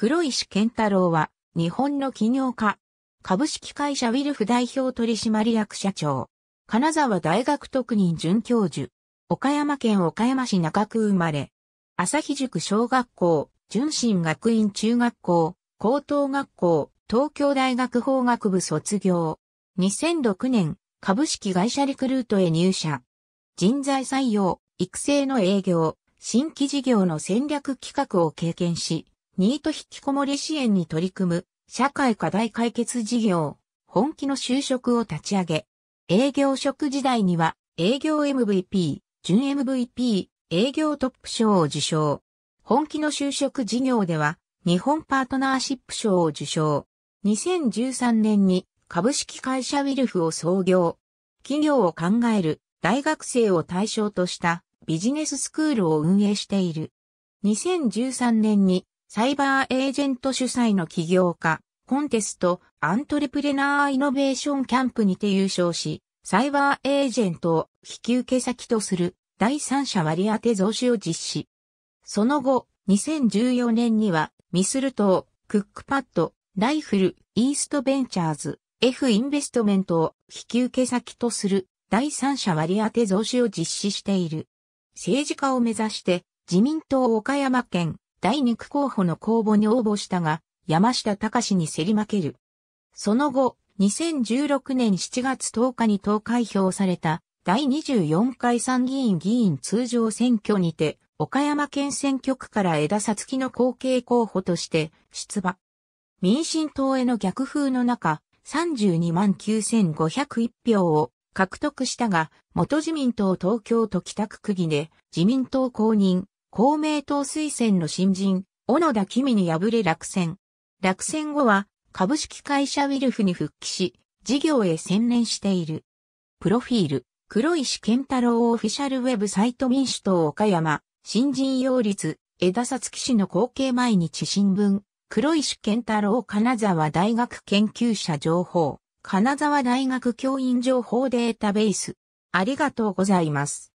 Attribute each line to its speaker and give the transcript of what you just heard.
Speaker 1: 黒石健太郎は、日本の企業家。株式会社ウィルフ代表取締役社長。金沢大学特任准教授。岡山県岡山市中区生まれ。朝日塾小学校、純真学院中学校、高等学校、東京大学法学部卒業。2006年、株式会社リクルートへ入社。人材採用、育成の営業、新規事業の戦略企画を経験し、ニート引きこもり支援に取り組む社会課題解決事業、本気の就職を立ち上げ、営業職時代には営業 MVP、準 MVP、営業トップ賞を受賞。本気の就職事業では日本パートナーシップ賞を受賞。2013年に株式会社ウィルフを創業。企業を考える大学生を対象としたビジネススクールを運営している。2013年にサイバーエージェント主催の起業家、コンテスト、アントレプレナーイノベーションキャンプにて優勝し、サイバーエージェントを引き受け先とする第三者割当増資を実施。その後、2014年には、ミスル島、クックパッド、ライフル、イーストベンチャーズ、F インベストメントを引き受け先とする第三者割当増資を実施している。政治家を目指して自民党岡山県第2区候補の公募に応募したが、山下隆に競り負ける。その後、2016年7月10日に投開票された第24回参議院議員通常選挙にて、岡山県選挙区から枝さつきの後継候補として出馬。民進党への逆風の中、32万9501票を獲得したが、元自民党東京都北区区議で自民党公認公明党推薦の新人、小野田君に敗れ落選。落選後は、株式会社ウィルフに復帰し、事業へ専念している。プロフィール、黒石健太郎オフィシャルウェブサイト民主党岡山、新人擁立、枝さつき氏の後継毎日新聞、黒石健太郎金沢大学研究者情報、金沢大学教員情報データベース。ありがとうございます。